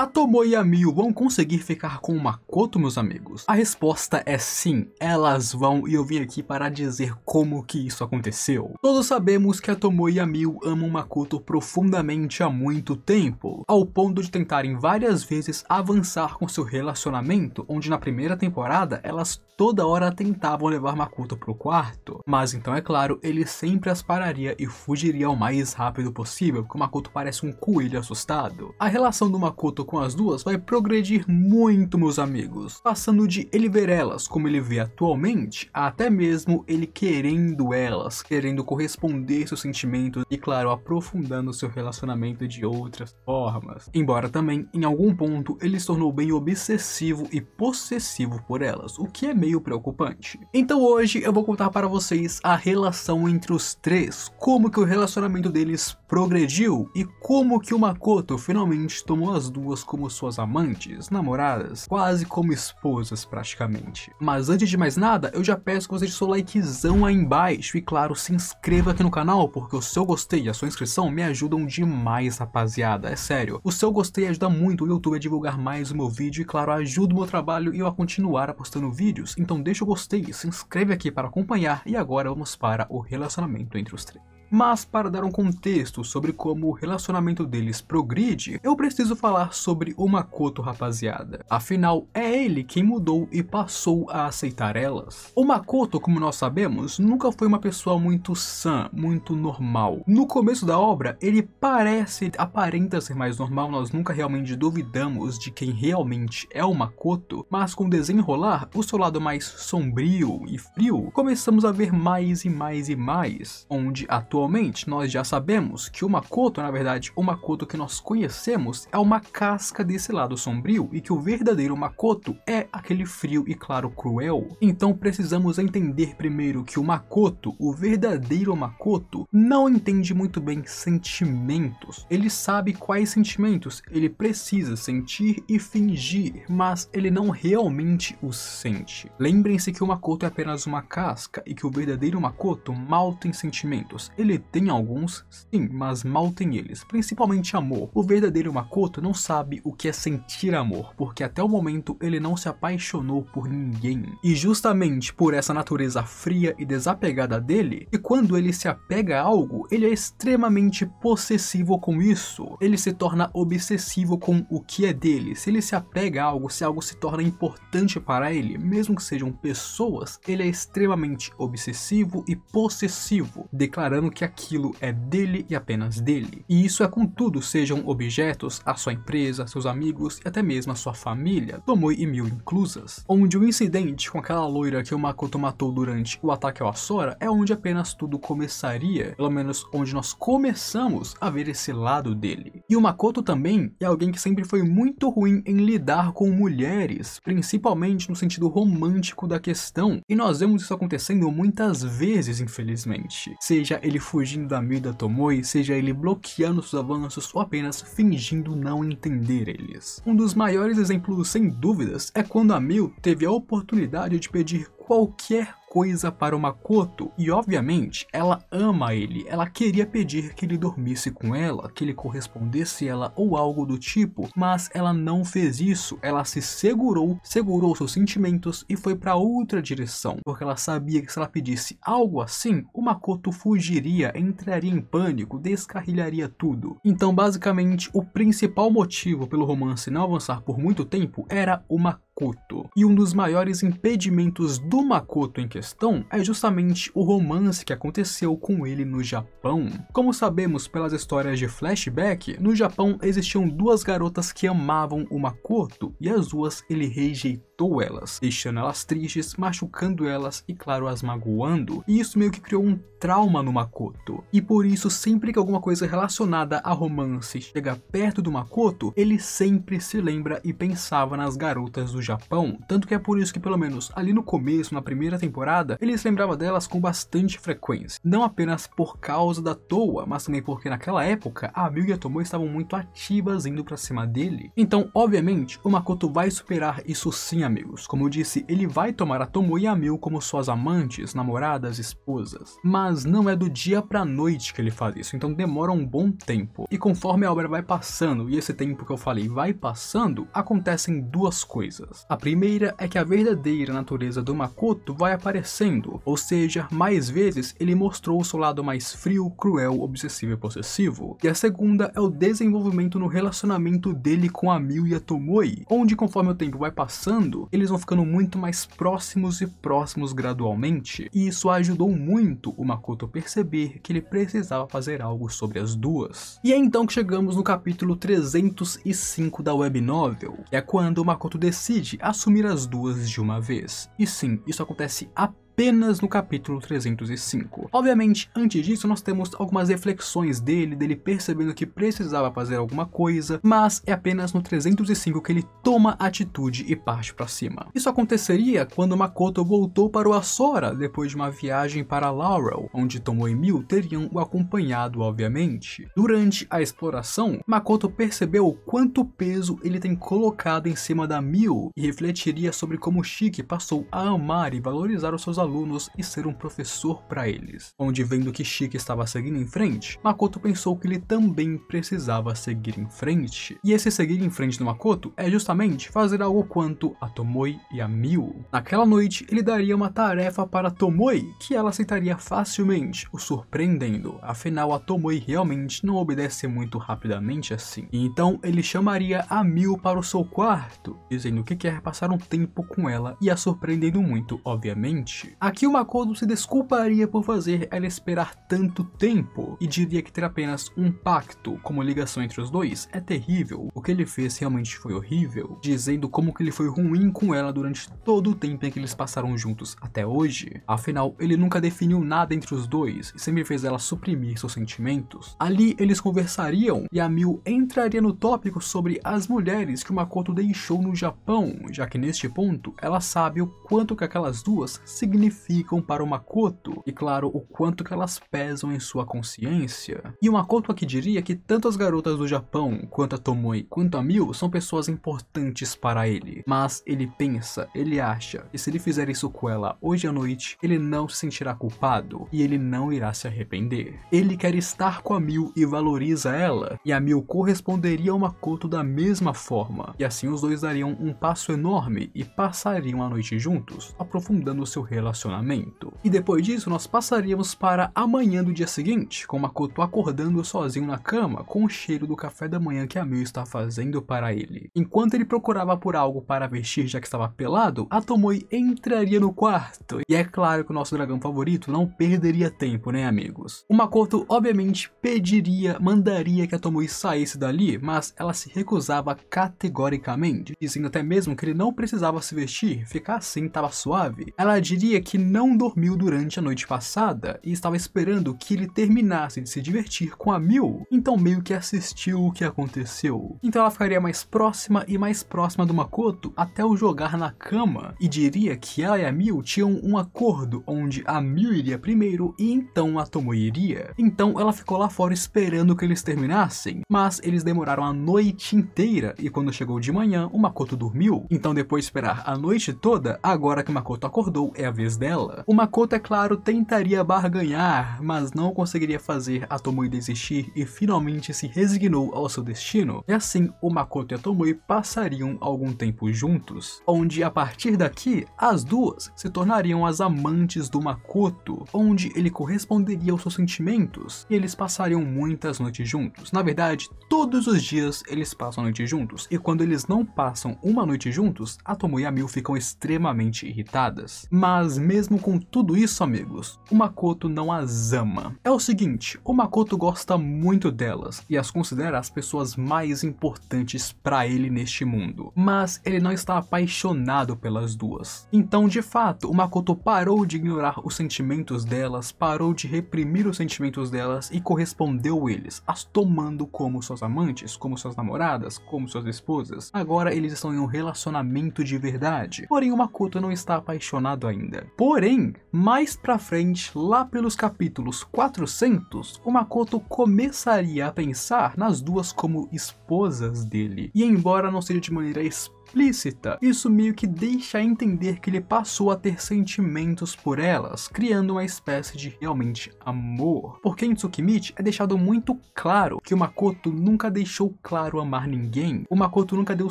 A Tomo e a Miu vão conseguir ficar com o Makoto, meus amigos? A resposta é sim, elas vão e eu vim aqui para dizer como que isso aconteceu. Todos sabemos que a Tomo e a Miu amam Makoto profundamente há muito tempo, ao ponto de tentarem várias vezes avançar com seu relacionamento, onde na primeira temporada elas toda hora tentavam levar Makoto pro quarto. Mas então é claro, ele sempre as pararia e fugiria o mais rápido possível, porque o Makoto parece um coelho assustado. A relação do Makoto com as duas vai progredir muito, meus amigos, passando de ele ver elas como ele vê atualmente, a até mesmo ele querendo elas, querendo corresponder seus sentimentos e, claro, aprofundando seu relacionamento de outras formas. Embora também, em algum ponto, ele se tornou bem obsessivo e possessivo por elas, o que é meio preocupante. Então hoje eu vou contar para vocês a relação entre os três, como que o relacionamento deles progrediu e como que o Makoto finalmente tomou as duas pessoas como suas amantes, namoradas, quase como esposas praticamente. Mas antes de mais nada, eu já peço que você deixe seu likezão aí embaixo e claro, se inscreva aqui no canal, porque o seu gostei e a sua inscrição me ajudam demais, rapaziada, é sério. O seu gostei ajuda muito o YouTube a divulgar mais o meu vídeo e claro, ajuda o meu trabalho e eu a continuar apostando vídeos, então deixa o gostei, se inscreve aqui para acompanhar e agora vamos para o relacionamento entre os três. Mas para dar um contexto sobre como o relacionamento deles progride, eu preciso falar sobre o Makoto, rapaziada. Afinal, é ele quem mudou e passou a aceitar elas. O Makoto, como nós sabemos, nunca foi uma pessoa muito sã, muito normal. No começo da obra, ele parece, aparenta ser mais normal, nós nunca realmente duvidamos de quem realmente é o Makoto, mas com o desenrolar, o seu lado mais sombrio e frio, começamos a ver mais e mais e mais, onde atualmente atualmente, nós já sabemos que o Makoto, na verdade, o Makoto que nós conhecemos é uma casca desse lado sombrio e que o verdadeiro Makoto é aquele frio e claro cruel. Então precisamos entender primeiro que o Makoto, o verdadeiro Makoto, não entende muito bem sentimentos. Ele sabe quais sentimentos ele precisa sentir e fingir, mas ele não realmente os sente. Lembrem-se que o Makoto é apenas uma casca e que o verdadeiro Makoto mal tem sentimentos. Ele ele tem alguns, sim, mas mal tem eles, principalmente amor. O verdadeiro Makoto não sabe o que é sentir amor, porque até o momento ele não se apaixonou por ninguém. E justamente por essa natureza fria e desapegada dele, e quando ele se apega a algo, ele é extremamente possessivo com isso. Ele se torna obsessivo com o que é dele. Se ele se apega a algo, se algo se torna importante para ele, mesmo que sejam pessoas, ele é extremamente obsessivo e possessivo, declarando que que aquilo é dele e apenas dele. E isso é com tudo, sejam objetos, a sua empresa, seus amigos e até mesmo a sua família, Tomoi e Mil inclusas. Onde o incidente com aquela loira que o Makoto matou durante o ataque ao Asora é onde apenas tudo começaria, pelo menos onde nós começamos a ver esse lado dele. E o Makoto também é alguém que sempre foi muito ruim em lidar com mulheres, principalmente no sentido romântico da questão, e nós vemos isso acontecendo muitas vezes, infelizmente. Seja ele fugindo da Mida Tomoe, seja ele bloqueando seus avanços ou apenas fingindo não entender eles. Um dos maiores exemplos, sem dúvidas, é quando a Mil teve a oportunidade de pedir qualquer coisa para o Makoto e, obviamente, ela ama ele. Ela queria pedir que ele dormisse com ela, que ele correspondesse ela ou algo do tipo, mas ela não fez isso. Ela se segurou, segurou seus sentimentos e foi para outra direção, porque ela sabia que se ela pedisse algo assim, o Makoto fugiria, entraria em pânico, descarrilharia tudo. Então, basicamente, o principal motivo pelo romance não avançar por muito tempo era o Makoto Makoto. E um dos maiores impedimentos do Makoto em questão é justamente o romance que aconteceu com ele no Japão. Como sabemos pelas histórias de flashback, no Japão existiam duas garotas que amavam o Makoto e as duas ele rejeitou afetou elas, deixando elas tristes, machucando elas e, claro, as magoando. E isso meio que criou um trauma no Makoto. E por isso, sempre que alguma coisa relacionada a romance chega perto do Makoto, ele sempre se lembra e pensava nas garotas do Japão. Tanto que é por isso que, pelo menos ali no começo, na primeira temporada, ele se lembrava delas com bastante frequência. Não apenas por causa da Toa, mas também porque naquela época a Mil e a Tomoe estavam muito ativas indo para cima dele. Então, obviamente, o Makoto vai superar isso sim amigos. Como eu disse, ele vai tomar a Tomoe e a Mil como suas amantes, namoradas, esposas. Mas não é do dia pra noite que ele faz isso, então demora um bom tempo. E conforme a obra vai passando, e esse tempo que eu falei vai passando, acontecem duas coisas. A primeira é que a verdadeira natureza do Makoto vai aparecendo, ou seja, mais vezes ele mostrou o seu lado mais frio, cruel, obsessivo e possessivo. E a segunda é o desenvolvimento no relacionamento dele com a Mil e a Tomoe, onde conforme o tempo vai passando, mundo, eles vão ficando muito mais próximos e próximos gradualmente, e isso ajudou muito o Makoto a perceber que ele precisava fazer algo sobre as duas. E é então que chegamos no capítulo 305 da web novel, é quando o Makoto decide assumir as duas de uma vez. E sim, isso acontece apenas apenas no capítulo 305. Obviamente, antes disso, nós temos algumas reflexões dele, dele percebendo que precisava fazer alguma coisa, mas é apenas no 305 que ele toma atitude e parte para cima. Isso aconteceria quando Makoto voltou para o Asora depois de uma viagem para Laurel, onde Tomoe e Mil teriam o acompanhado, obviamente. Durante a exploração, Makoto percebeu o quanto peso ele tem colocado em cima da Mil e refletiria sobre como Shiki passou a amar e valorizar os seus alunos alunos e ser um professor para eles. Onde vendo que Chique estava seguindo em frente, Makoto pensou que ele também precisava seguir em frente. E esse seguir em frente do Makoto é justamente fazer algo quanto a Tomoi e a Miu. Naquela noite, ele daria uma tarefa para Tomoi, que ela aceitaria facilmente, o surpreendendo, afinal a Tomoi realmente não obedece muito rapidamente assim. então ele chamaria a Miu para o seu quarto, dizendo que quer passar um tempo com ela e a surpreendendo muito, obviamente. Aqui o Makoto se desculparia por fazer ela esperar tanto tempo e diria que ter apenas um pacto como ligação entre os dois é terrível. O que ele fez realmente foi horrível, dizendo como que ele foi ruim com ela durante todo o tempo em que eles passaram juntos até hoje. Afinal, ele nunca definiu nada entre os dois e sempre fez ela suprimir seus sentimentos. Ali eles conversariam e a Mil entraria no tópico sobre as mulheres que o Makoto deixou no Japão, já que neste ponto ela sabe o quanto que aquelas duas significam significam para o Makoto e, claro, o quanto que elas pesam em sua consciência. E o Makoto aqui diria que tanto as garotas do Japão, quanto a Tomoe, quanto a Mil são pessoas importantes para ele. Mas ele pensa, ele acha, e se ele fizer isso com ela hoje à noite, ele não se sentirá culpado e ele não irá se arrepender. Ele quer estar com a Mil e valoriza ela, e a Mil corresponderia ao Makoto da mesma forma, e assim os dois dariam um passo enorme e passariam a noite juntos, aprofundando seu relacionamento relacionamento. E depois disso, nós passaríamos para amanhã do dia seguinte, com Makoto acordando sozinho na cama, com o cheiro do café da manhã que a Miu está fazendo para ele. Enquanto ele procurava por algo para vestir já que estava pelado, a Tomoi entraria no quarto. E é claro que o nosso dragão favorito não perderia tempo, né amigos? O Makoto obviamente pediria, mandaria que a Tomoi saísse dali, mas ela se recusava categoricamente, dizendo até mesmo que ele não precisava se vestir, ficar assim estava suave. Ela diria dizia que não dormiu durante a noite passada e estava esperando que ele terminasse de se divertir com a Mil, então meio que assistiu o que aconteceu. Então ela ficaria mais próxima e mais próxima do Makoto até o jogar na cama e diria que ela e a Mil tinham um acordo onde a Mil iria primeiro e então a Tomoe iria. Então ela ficou lá fora esperando que eles terminassem, mas eles demoraram a noite inteira e quando chegou de manhã o Makoto dormiu. Então depois de esperar a noite toda, agora que o Makoto acordou é a vez poderes dela. O Makoto, é claro, tentaria barganhar, mas não conseguiria fazer a Tomoe desistir e finalmente se resignou ao seu destino. E assim, o Makoto e a Tomoe passariam algum tempo juntos, onde a partir daqui, as duas se tornariam as amantes do Makoto, onde ele corresponderia aos seus sentimentos e eles passariam muitas noites juntos. Na verdade, todos os dias eles passam a noite juntos, e quando eles não passam uma noite juntos, a Tomoe e a Mil ficam extremamente irritadas. Mas mas mesmo com tudo isso, amigos, o Makoto não as ama. É o seguinte, o Makoto gosta muito delas e as considera as pessoas mais importantes para ele neste mundo. Mas ele não está apaixonado pelas duas. Então, de fato, o Makoto parou de ignorar os sentimentos delas, parou de reprimir os sentimentos delas e correspondeu eles, as tomando como suas amantes, como suas namoradas, como suas esposas. Agora eles estão em um relacionamento de verdade. Porém, o Makoto não está apaixonado ainda. Porém, mais pra frente, lá pelos capítulos 400, o Makoto começaria a pensar nas duas como esposas dele. E embora não seja de maneira explícita, isso meio que deixa a entender que ele passou a ter sentimentos por elas, criando uma espécie de realmente amor. Porque em Tsukimichi é deixado muito claro que o Makoto nunca deixou claro amar ninguém. O Makoto nunca deu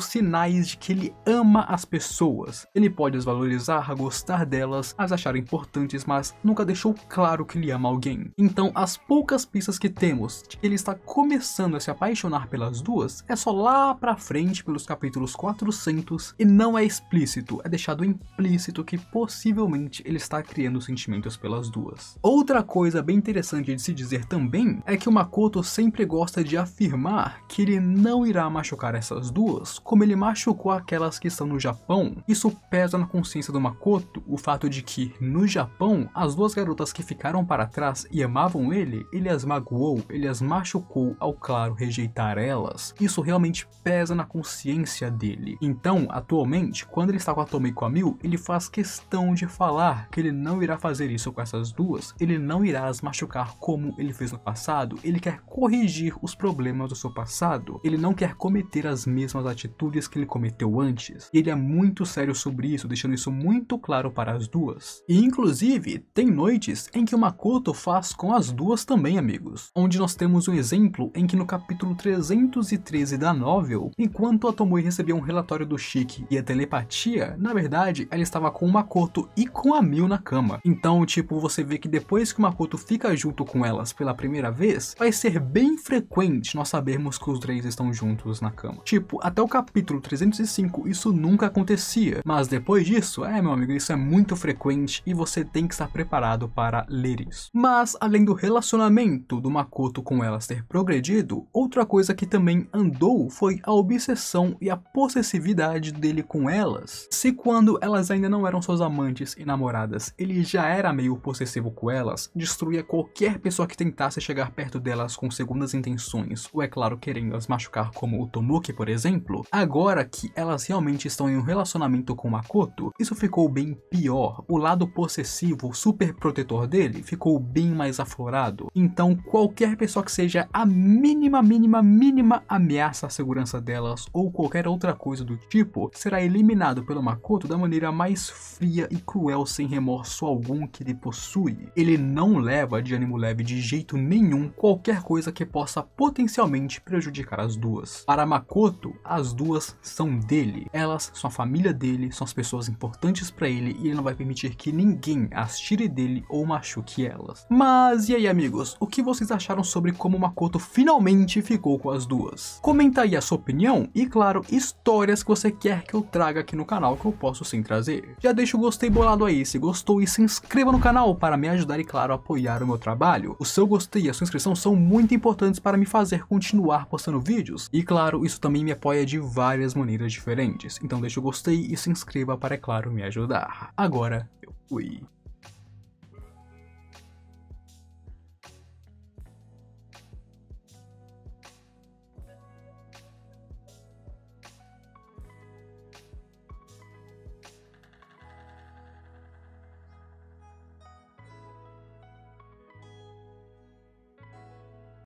sinais de que ele ama as pessoas. Ele pode as valorizar, gostar delas, as achar importantes mas nunca deixou claro que ele ama alguém. Então, as poucas pistas que temos de que ele está começando a se apaixonar pelas duas é só lá pra frente, pelos capítulos 400, e não é explícito, é deixado implícito que possivelmente ele está criando sentimentos pelas duas. Outra coisa bem interessante de se dizer também é que o Makoto sempre gosta de afirmar que ele não irá machucar essas duas como ele machucou aquelas que estão no Japão. Isso pesa na consciência do Makoto, o fato de que, no Japão, Japão, as duas garotas que ficaram para trás e amavam ele, ele as magoou, ele as machucou ao, claro, rejeitar elas. Isso realmente pesa na consciência dele. Então, atualmente, quando ele está com a Tomei e com a Mil, ele faz questão de falar que ele não irá fazer isso com essas duas, ele não irá as machucar como ele fez no passado, ele quer corrigir os problemas do seu passado, ele não quer cometer as mesmas atitudes que ele cometeu antes. E ele é muito sério sobre isso, deixando isso muito claro para as duas. E inclusive Inclusive, tem noites em que o Makoto faz com as duas também, amigos, onde nós temos um exemplo em que no capítulo 313 da novel, enquanto a Tomoe recebia um relatório do Chique e a telepatia, na verdade, ela estava com o Makoto e com a Mil na cama. Então, tipo, você vê que depois que o Makoto fica junto com elas pela primeira vez, vai ser bem frequente nós sabermos que os três estão juntos na cama. Tipo, até o capítulo 305 isso nunca acontecia, mas depois disso, é meu amigo, isso é muito frequente e você você tem que estar preparado para ler isso. Mas, além do relacionamento do Makoto com elas ter progredido, outra coisa que também andou foi a obsessão e a possessividade dele com elas. Se quando elas ainda não eram suas amantes e namoradas, ele já era meio possessivo com elas, destruía qualquer pessoa que tentasse chegar perto delas com segundas intenções, ou é claro querendo as machucar como o Tomoki, por exemplo, agora que elas realmente estão em um relacionamento com Makoto, isso ficou bem pior. O lado possessivo agressivo, super protetor dele ficou bem mais aflorado. Então, qualquer pessoa que seja a mínima, mínima, mínima ameaça à segurança delas ou qualquer outra coisa do tipo será eliminado pelo Makoto da maneira mais fria e cruel, sem remorso algum que ele possui. Ele não leva de ânimo leve de jeito nenhum qualquer coisa que possa potencialmente prejudicar as duas. Para Makoto, as duas são dele. Elas são a família dele, são as pessoas importantes para ele e ele não vai permitir que ninguém alguém, as tire dele ou machuque elas. Mas e aí amigos, o que vocês acharam sobre como Makoto finalmente ficou com as duas? Comenta aí a sua opinião e claro, histórias que você quer que eu traga aqui no canal que eu posso sim trazer. Já deixa o gostei bolado aí se gostou e se inscreva no canal para me ajudar e claro, apoiar o meu trabalho. O seu gostei e a sua inscrição são muito importantes para me fazer continuar postando vídeos e claro, isso também me apoia de várias maneiras diferentes. Então deixa o gostei e se inscreva para, é claro, me ajudar. Agora, We.